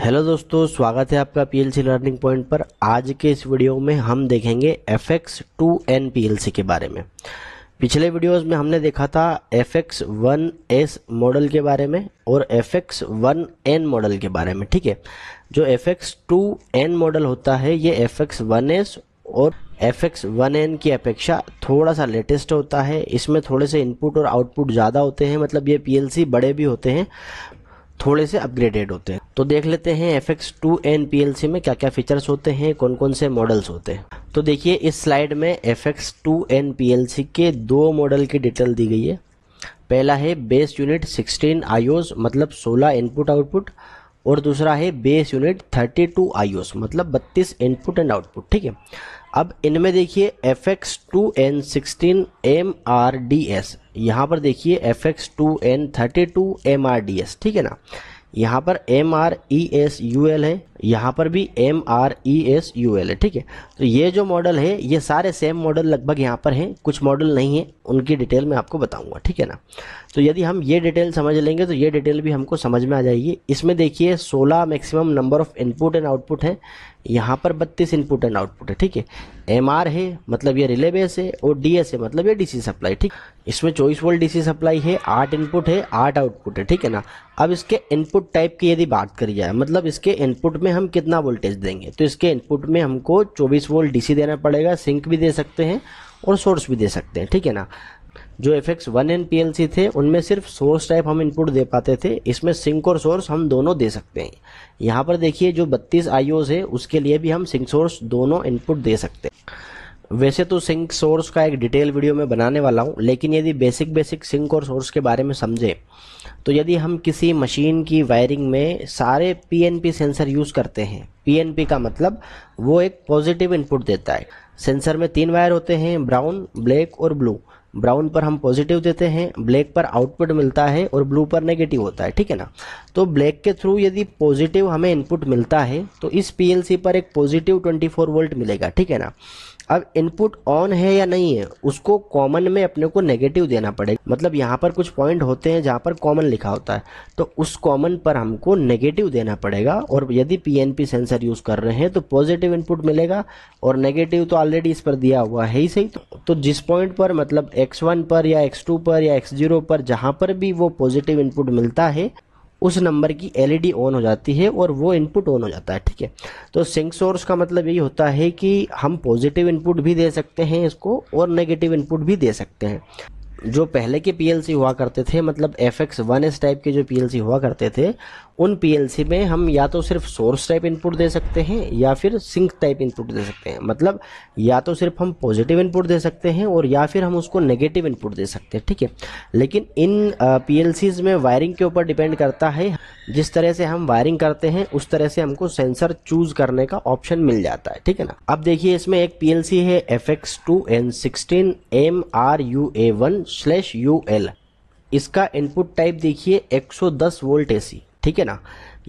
hello दोस्तों स्वागत है आपका पीएलसी लर्निंग पॉइंट पर आज के इस वीडियो में हम देखेंगे F X two N P के बारे में पिछले वीडियोस में हमने देखा था F X one S model के बारे में और F X one N model के बारे में ठीक है जो F X two N model होता है ये एफ एक्स वन एस और एफ एक्स वन एन की अपेक्षा थोड़ा सा लेटेस्ट होता है इसमें थोड़े से इनपुट और आउटपुट ज़्यादा होते हैं मतलब ये पी बड़े भी होते हैं थोड़े से अपग्रेडेड होते हैं तो देख लेते हैं F X two N P L C में क्या क्या फीचर्स होते हैं कौन कौन से मॉडल्स होते हैं तो देखिए इस स्लाइड में F X two N P L C के दो मॉडल की डिटेल दी गई है पहला है बेस यूनिट 16 आईओस मतलब 16 इनपुट आउटपुट और दूसरा है बेस यूनिट 32 आईओस मतलब 32 इनपुट एंड आउटपुट ठीक है अब इनमें देखिए F X two N sixteen M R D S यहाँ पर देखिए F X two N thirty two M R D S ठीक है ना यहाँ पर M R E S U L है यहाँ पर भी M R E S U L है ठीक है तो ये जो मॉडल है ये सारे सेम मॉडल लगभग यहाँ पर हैं कुछ मॉडल नहीं है उनकी डिटेल मैं आपको बताऊंगा ठीक है ना तो यदि हम ये डिटेल समझ लेंगे तो ये डिटेल भी हमको समझ में आ जाएगी इसमें देखिए सोलह maximum number of input and output है यहाँ पर बत्तीस इनपुट एंड आउटपुट है ठीक है एम आर है मतलब ये रिले बेस है और डी एस है मतलब ये डीसी सप्लाई ठीक इसमें चौबीस वोल्ट डीसी सप्लाई है आठ इनपुट है आठ आउटपुट है ठीक है ना अब इसके इनपुट टाइप की यदि बात करी जाए मतलब इसके इनपुट में हम कितना वोल्टेज देंगे तो इसके इनपुट में हमको चौबीस वोल्ट डीसी देना पड़ेगा सिंक भी दे सकते हैं और सोर्स भी दे सकते हैं ठीक है ना जो F X one N P L C थे उनमें सिर्फ सोर्स टाइप हम इनपुट दे पाते थे इसमें सिंक और सोर्स हम दोनों दे सकते हैं यहाँ पर देखिए जो बत्तीस आईओ है उसके लिए भी हम सिंक सोर्स दोनों इनपुट दे सकते हैं वैसे तो सिंक सोर्स का एक डिटेल वीडियो में बनाने वाला हूँ लेकिन यदि बेसिक बेसिक सिंक और सोर्स के बारे में समझे तो यदि हम किसी मशीन की वायरिंग में सारे पीएनपी सेंसर यूज़ करते हैं पीएनपी का मतलब वो एक पॉजिटिव इनपुट देता है सेंसर में तीन वायर होते हैं ब्राउन ब्लैक और ब्लू ब्राउन पर हम पॉजिटिव देते हैं ब्लैक पर आउटपुट मिलता है और ब्लू पर नेगेटिव होता है ठीक है ना तो ब्लैक के थ्रू यदि पॉजिटिव हमें इनपुट मिलता है तो इस पीएलसी पर एक पॉजिटिव 24 वोल्ट मिलेगा ठीक है ना अब इनपुट ऑन है या नहीं है उसको कॉमन में अपने को नेगेटिव देना पड़ेगा मतलब यहाँ पर कुछ पॉइंट होते हैं जहाँ पर कॉमन लिखा होता है तो उस कॉमन पर हमको नेगेटिव देना पड़ेगा और यदि पीएनपी सेंसर यूज़ कर रहे हैं तो पॉजिटिव इनपुट मिलेगा और नेगेटिव तो ऑलरेडी इस पर दिया हुआ है ही सही तो जिस पॉइंट पर मतलब एक्स वन पर या एक्स टू पर या एक्स जीरो पर जहाँ पर भी वो पॉजिटिव इनपुट मिलता है उस नंबर की एलईडी ऑन e हो जाती है और वो इनपुट ऑन हो जाता है ठीक है तो सिंक सोर्स का मतलब यही होता है कि हम पॉजिटिव इनपुट भी दे सकते हैं इसको और नेगेटिव इनपुट भी दे सकते हैं जो पहले के पीएलसी हुआ करते थे मतलब F X one S type के जो पीएलसी हुआ करते थे उन पीएलसी में हम या तो सिर्फ सोर्स टाइप इनपुट दे सकते हैं या फिर सिंक टाइप इनपुट दे सकते हैं मतलब या तो सिर्फ हम पॉजिटिव इनपुट दे सकते हैं और या फिर हम उसको नेगेटिव इनपुट दे सकते हैं ठीक है लेकिन इन पी में वायरिंग के ऊपर डिपेंड करता है जिस तरह से हम वायरिंग करते हैं उस तरह से हमको सेंसर चूज करने का ऑप्शन मिल जाता है ठीक है ना अब देखिए इसमें एक पी है F X two N sixteen M R U A one slash U L इसका इनपुट टाइप देखिए 110 वोल्ट एसी ठीक है ना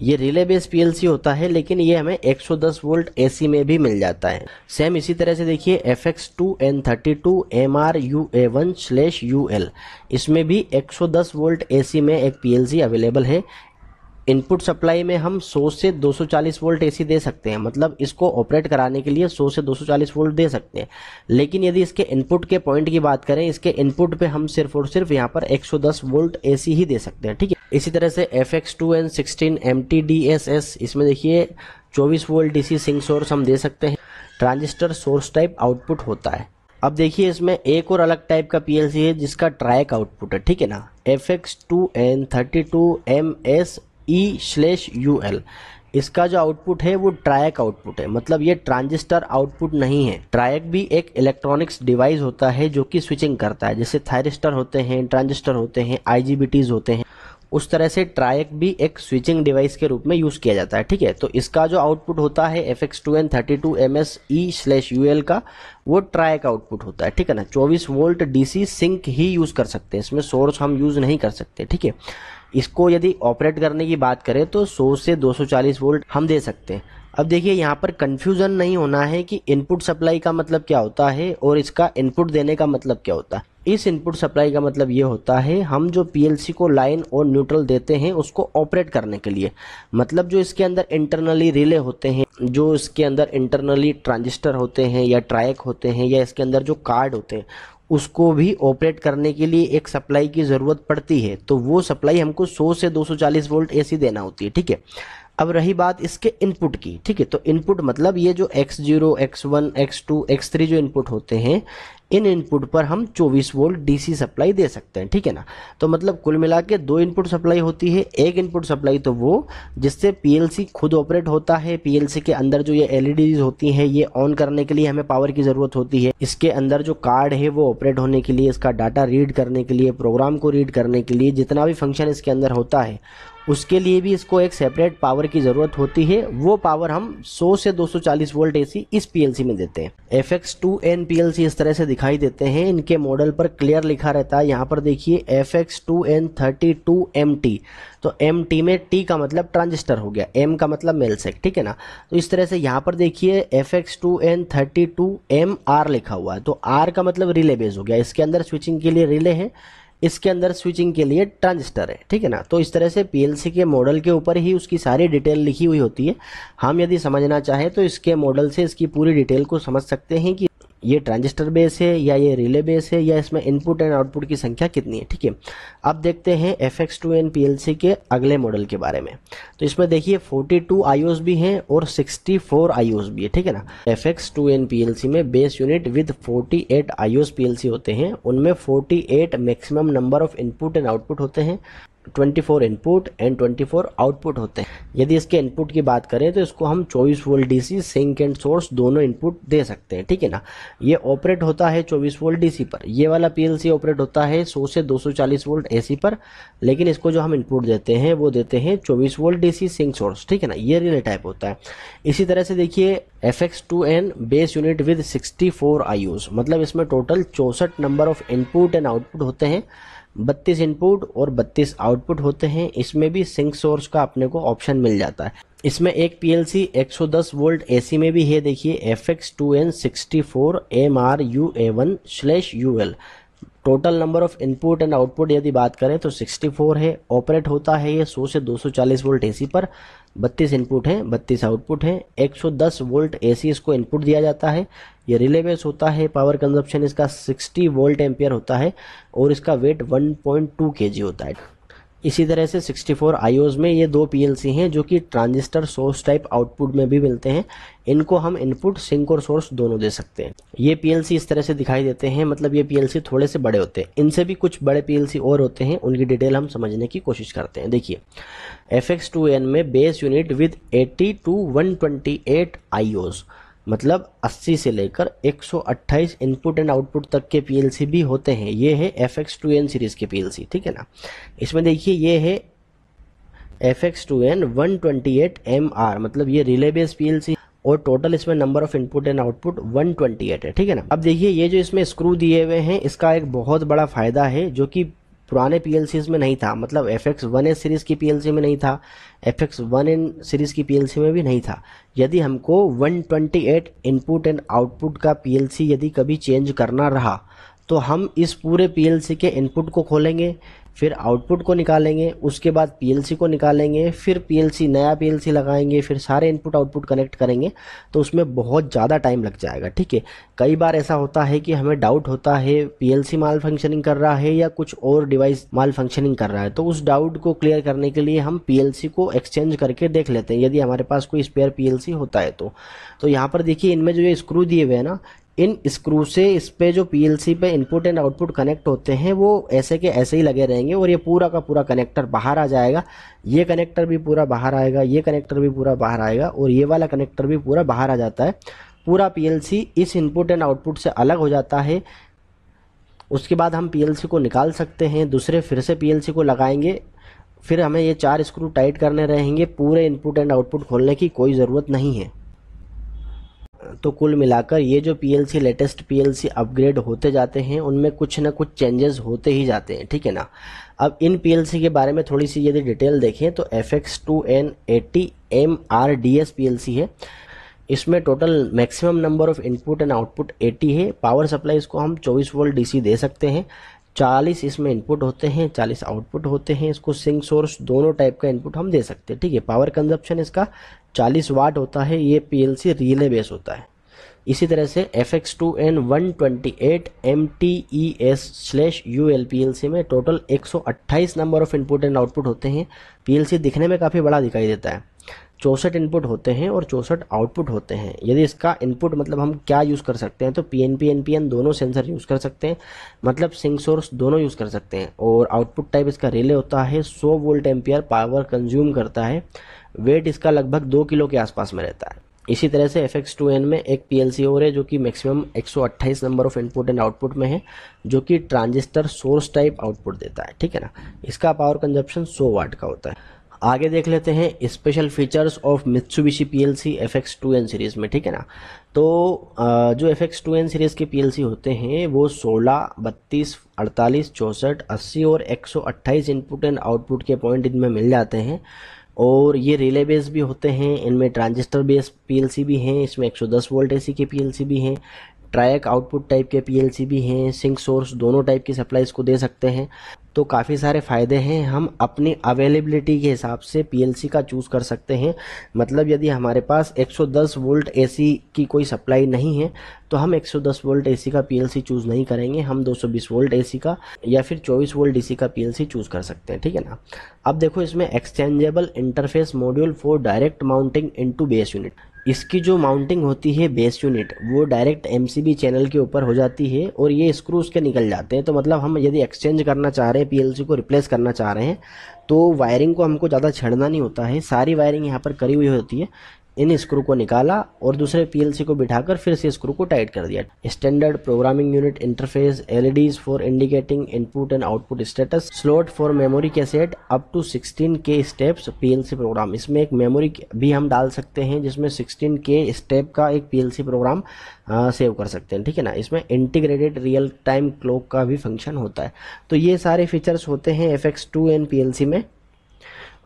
ये रिले बेस पीएलसी होता है लेकिन ये हमें 110 वोल्ट एसी में भी मिल जाता है सेम इसी तरह से देखिए F X two N thirty two M R U A one slash U L इसमें भी 110 वोल्ट एसी में एक पीएलसी अवेलेबल है इनपुट सप्लाई में हम 100 से 240 वोल्ट एसी दे सकते हैं मतलब इसको ऑपरेट कराने के लिए 100 से 240 वोल्ट दे सकते हैं लेकिन यदि इसके इनपुट के पॉइंट की बात करें इसके इनपुट पे हम सिर्फ और सिर्फ यहाँ पर 110 वोल्ट एसी ही दे सकते हैं ठीक है इसी तरह से F X two N sixteen M T D S S इसमें देखिए चौबीस volt D C sink source हम दे सकते हैं ट्रांजिस्टर सोर्स टाइप आउटपुट होता है अब देखिए इसमें एक और अलग टाइप का पीएलसी है जिसका ट्रैक आउटपुट है ठीक है ना F X two N thirty two M S E slash U L इसका जो आउटपुट है वो ट्रायक आउटपुट है मतलब ये ट्रांजिस्टर आउटपुट नहीं है ट्रायक भी एक इलेक्ट्रॉनिक्स डिवाइस होता है जो कि स्विचिंग करता है जैसे थायरिस्टर होते हैं ट्रांजिस्टर होते हैं आईजीबीटीज होते हैं उस तरह से ट्रायक भी एक स्विचिंग डिवाइस के रूप में यूज़ किया जाता है ठीक है तो इसका जो आउटपुट होता है F X two N thirty two M S E slash U L का वो ट्रायक आउटपुट होता है ठीक है ना चौबीस वोल्ट डीसी सिंक ही यूज़ कर सकते हैं इसमें सोर्स हम यूज़ नहीं कर सकते ठीक है इसको यदि ऑपरेट करने की बात करें तो 100 से 240 वोल्ट हम दे सकते हैं अब देखिए यहाँ पर कन्फ्यूज़न नहीं होना है कि इनपुट सप्लाई का मतलब क्या होता है और इसका इनपुट देने का मतलब क्या होता है इस इनपुट सप्लाई का मतलब ये होता है हम जो पीएलसी को लाइन और न्यूट्रल देते हैं उसको ऑपरेट करने के लिए मतलब जो इसके अंदर इंटरनली रिले होते हैं जो इसके अंदर इंटरनली ट्रांजिस्टर होते हैं या ट्रायक होते हैं या इसके अंदर जो कार्ड होते हैं उसको भी ऑपरेट करने के लिए एक सप्लाई की ज़रूरत पड़ती है तो वो सप्लाई हमको 100 से 240 वोल्ट एसी देना होती है ठीक है अब रही बात इसके इनपुट की ठीक है तो इनपुट मतलब ये जो x0, x1, x2, x3 जो इनपुट होते हैं इन इनपुट पर हम 24 वोल्ट डीसी सप्लाई दे सकते हैं ठीक है ना तो मतलब कुल मिला के दो इनपुट सप्लाई होती है एक इनपुट सप्लाई तो वो जिससे पीएलसी खुद ऑपरेट होता है पीएलसी के अंदर जो ये एलईडीज e होती हैं ये ऑन करने के लिए हमें पावर की ज़रूरत होती है इसके अंदर जो कार्ड है वो ऑपरेट होने के लिए इसका डाटा रीड करने के लिए प्रोग्राम को रीड करने के लिए जितना भी फंक्शन इसके अंदर होता है उसके लिए भी इसको एक सेपरेट पावर की ज़रूरत होती है वो पावर हम 100 से 240 वोल्ट एसी इस पीएलसी में देते हैं F X two N PLC इस तरह से दिखाई देते हैं इनके मॉडल पर क्लियर लिखा रहता है यहाँ पर देखिए F X two N thirty two M T तो एम टी में टी का मतलब ट्रांजिस्टर हो गया एम का मतलब मेलसेक ठीक है ना तो इस तरह से यहाँ पर देखिए F X two N thirty two M R लिखा हुआ है तो आर का मतलब रिले बेस हो गया इसके अंदर स्विचिंग के लिए रिले है इसके अंदर स्विचिंग के लिए ट्रांजिस्टर है ठीक है ना तो इस तरह से पीएलसी के मॉडल के ऊपर ही उसकी सारी डिटेल लिखी हुई होती है हम यदि समझना चाहें तो इसके मॉडल से इसकी पूरी डिटेल को समझ सकते हैं कि ये ट्रांजिस्टर बेस है या ये रिले बेस है या इसमें इनपुट एंड आउटपुट की संख्या कितनी है ठीक है अब देखते हैं F X two N P L C के अगले मॉडल के बारे में तो इसमें देखिए फोर्टी टू आई ओस भी हैं और सिक्सटी फोर आई भी है ठीक है ना F X two N P L C में base unit with forty eight I P L C होते हैं उनमें forty eight maximum number of input and output होते हैं 24 इनपुट एंड 24 आउटपुट होते हैं यदि इसके इनपुट की बात करें तो इसको हम 24 volt DC sink and source दोनों इनपुट दे सकते हैं ठीक है ना ये ऑपरेट होता है 24 वोल्ट डीसी पर ये वाला पीएलसी ऑपरेट होता है 100 से 240 वोल्ट एसी पर लेकिन इसको जो हम इनपुट देते हैं वो देते हैं चौबीस वोल्ट डीसी सिंक सोर्स ठीक है ना ये रिले टाइप होता है इसी तरह से देखिए F X two N base unit with sixty four मतलब इसमें टोटल चौंसठ number of input and output होते हैं बत्तीस इनपुट और बत्तीस आउटपुट होते हैं इसमें भी सिंक सोर्स का अपने को ऑप्शन मिल जाता है इसमें एक पीएलसी 110 वोल्ट एसी में भी है देखिए F X two N sixty four M R U A one slash U L total number of input and output यदि बात करें तो 64 है ऑपरेट होता है ये 100 से 240 वोल्ट एसी पर बत्तीस इनपुट हैं बत्तीस आउटपुट हैं 110 वोल्ट एसी इसको इनपुट दिया जाता है ये रिले बेस होता है पावर कंजप्शन इसका 60 वोल्ट एम्पियर होता है और इसका वेट 1.2 केजी होता है इसी तरह से 64 फोर में ये दो पीएलसी हैं जो कि ट्रांजिस्टर सोर्स टाइप आउटपुट में भी मिलते हैं इनको हम इनपुट सिंक और सोर्स दोनों दे सकते हैं ये पीएलसी इस तरह से दिखाई देते हैं मतलब ये पीएलसी थोड़े से बड़े होते हैं इनसे भी कुछ बड़े पीएलसी और होते हैं उनकी डिटेल हम समझने की कोशिश करते हैं देखिए एफ में base unit with eighty two one twenty eight मतलब 80 से लेकर 128 इनपुट एंड आउटपुट तक के पीएलसी भी होते हैं ये है F X two N series के पीएलसी ठीक है ना इसमें देखिए ये है F X two N one twenty eight M R मतलब ये रिले बेस पीएलसी और टोटल इसमें number of input and output 128 है ठीक है ना अब देखिए ये जो इसमें स्क्रू दिए हुए हैं इसका एक बहुत बड़ा फायदा है जो कि पुराने पीएलसीज में नहीं था मतलब F X one S series की पीएलसी में नहीं था F X one N series की पीएलसी में भी नहीं था यदि हमको 128 इनपुट एंड आउटपुट का पीएलसी यदि कभी चेंज करना रहा तो हम इस पूरे पीएलसी के इनपुट को खोलेंगे फिर आउटपुट को निकालेंगे उसके बाद पीएलसी को निकालेंगे फिर पीएलसी नया पीएलसी लगाएंगे फिर सारे इनपुट आउटपुट कनेक्ट करेंगे तो उसमें बहुत ज़्यादा टाइम लग जाएगा ठीक है कई बार ऐसा होता है कि हमें डाउट होता है पीएलसी माल फंक्शनिंग कर रहा है या कुछ और डिवाइस माल फंक्शनिंग कर रहा है तो उस डाउट को क्लियर करने के लिए हम पी को एक्सचेंज करके देख लेते हैं यदि हमारे पास कोई स्पेयर पी होता है तो, तो यहाँ पर देखिए इनमें जो ये स्क्रू दिए हुए हैं ना इन स्क्रू से इस पर जो पीएलसी पे इनपुट एंड आउटपुट कनेक्ट होते हैं वो ऐसे के ऐसे ही लगे रहेंगे और ये पूरा का पूरा कनेक्टर बाहर आ जाएगा ये कनेक्टर भी पूरा बाहर आएगा ये कनेक्टर भी पूरा बाहर आएगा और ये वाला कनेक्टर भी पूरा बाहर आ जाता है पूरा पीएलसी इस इनपुट एंड आउटपुट से अलग हो जाता है उसके बाद हम पी को निकाल सकते हैं दूसरे फिर से पी को लगाएंगे फिर हमें ये चार स्क्रू टाइट करने रहेंगे पूरे इनपुट एंड आउटपुट खोलने की कोई ज़रूरत नहीं है तो कुल मिलाकर ये जो पी लेटेस्ट पी अपग्रेड होते जाते हैं उनमें कुछ ना कुछ चेंजेस होते ही जाते हैं ठीक है ना अब इन पी के बारे में थोड़ी सी यदि डिटेल देखें तो F X two N eighty M R D S P है इसमें total maximum number of input and output 80 है पावर सप्लाई इसको हम 24 वोल्ट डीसी दे सकते हैं 40 इसमें इनपुट होते हैं 40 आउटपुट होते हैं इसको सिंक सोर्स दोनों टाइप का इनपुट हम दे सकते हैं ठीक है पावर कंजप्शन इसका 40 वाट होता है ये पीएलसी रिले बेस होता है इसी तरह से F X two N one twenty eight M T E S slash U L P L C में total 128 number of input and output होते हैं पीएलसी दिखने में काफ़ी बड़ा दिखाई देता है चौंसठ इनपुट होते हैं और चौंसठ आउटपुट होते हैं यदि इसका इनपुट मतलब हम क्या यूज़ कर सकते हैं तो P N P N P N दोनों सेंसर यूज़ कर सकते हैं मतलब सिंग सोर्स दोनों यूज़ कर सकते हैं और आउटपुट टाइप इसका रिले होता है 100 वोल्ट एम्पियर पावर कंज्यूम करता है वेट इसका लगभग दो किलो के आसपास में रहता है इसी तरह से एफ एक्स टू एन में एक पी एल सी और है जो कि maximum 128 number of input and output में है जो कि ट्रांजिस्टर सोर्स टाइप आउटपुट देता है ठीक है ना इसका पावर कंजप्शन सौ वाट का होता है आगे देख लेते हैं special features of Mitsubishi P L C F X two N series में ठीक है ना तो जो F X two N series के पी एल सी होते हैं वो सोलह बत्तीस अड़तालीस चौंसठ अस्सी और एक सौ अट्ठाईस इनपुट एंड आउटपुट के पॉइंट इनमें मिल जाते हैं और ये रिले बेस भी होते हैं इनमें ट्रांजिस्टर बेस सी भी हैं इसमें दस वोल्ट सी के सी भी हैं ट्रैक आउटपुट टाइप के पीएलसी भी हैं सिंक सोर्स दोनों टाइप की सप्लाई इसको दे सकते हैं तो काफ़ी सारे फ़ायदे हैं हम अपनी अवेलेबिलिटी के हिसाब से पीएलसी का चूज़ कर सकते हैं मतलब यदि हमारे पास 110 वोल्ट एसी की कोई सप्लाई नहीं है तो हम 110 वोल्ट एसी का पीएलसी चूज़ नहीं करेंगे हम 220 वोल्ट एसी का या फिर 24 वोल्ट डीसी का पीएलसी चूज़ कर सकते हैं ठीक है ना अब देखो इसमें exchangeable interface module for direct mounting into base unit इसकी जो माउंटिंग होती है बेस यूनिट वो डायरेक्ट एम चैनल के ऊपर हो जाती है और ये स्क्रू उसके निकल जाते हैं तो मतलब हम यदि एक्सचेंज करना चाह रहे हैं पी को रिप्लेस करना चाह रहे हैं तो वायरिंग को हमको ज़्यादा छेड़ना नहीं होता है सारी वायरिंग यहाँ पर करी हुई होती है इन स्क्रू को निकाला और दूसरे पीएलसी को बिठाकर फिर से स्क्रू को टाइट कर दिया standard programming unit interface LEDs for indicating input and output status slot for memory cassette up to 16 के स्टेप्स पीएलसी प्रोग्राम इसमें एक मेमोरी भी हम डाल सकते हैं जिसमें सिक्सटीन के स्टेप का एक पीएलसी प्रोग्राम सेव कर सकते हैं ठीक है ना इसमें इंटीग्रेटेड रियल टाइम क्लॉक का भी फंक्शन होता है तो ये सारे फीचर्स होते हैं F X two N P में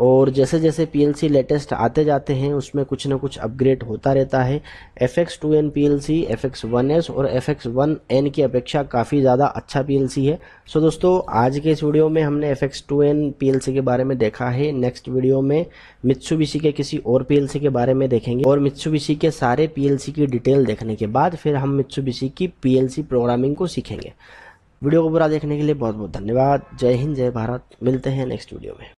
और जैसे जैसे पी लेटेस्ट आते जाते हैं उसमें कुछ ना कुछ अपग्रेड होता रहता है F X two N P L C F X one S और एफ एक्स वन एन की अपेक्षा काफ़ी ज़्यादा अच्छा पी एल सी है सो दोस्तों आज के इस वीडियो में हमने F X two N P L C के बारे में देखा है नेक्स्ट वीडियो में सी के किसी और पी एल सी के बारे में देखेंगे और सी के सारे पी एल सी की डिटेल देखने के बाद फिर हम सी की पी एल सी प्रोग्रामिंग को सीखेंगे वीडियो को पूरा देखने के लिए बहुत बहुत धन्यवाद जय हिंद जय भारत मिलते हैं नेक्स्ट वीडियो में